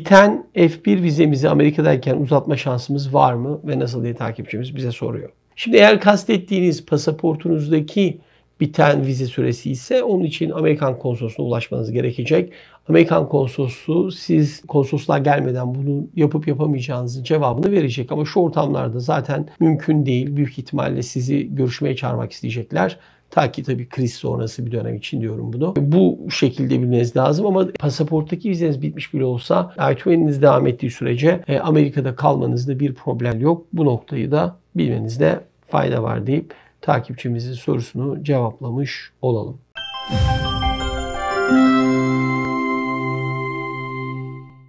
Biten F1 vizemizi Amerika'dayken uzatma şansımız var mı ve nasıl diye takipçimiz bize soruyor. Şimdi eğer kastettiğiniz pasaportunuzdaki biten vize süresi ise onun için Amerikan konsolosluğuna ulaşmanız gerekecek. Amerikan konsolosluğu siz konsolosluğa gelmeden bunu yapıp yapamayacağınızın cevabını verecek. Ama şu ortamlarda zaten mümkün değil. Büyük ihtimalle sizi görüşmeye çağırmak isteyecekler. Ta ki tabii kriz sonrası bir dönem için diyorum bunu. Bu şekilde bilmeniz lazım ama pasaporttaki vizeniz bitmiş bile olsa I-20'niz devam ettiği sürece e, Amerika'da kalmanızda bir problem yok. Bu noktayı da bilmenizde fayda var deyip takipçimizin sorusunu cevaplamış olalım.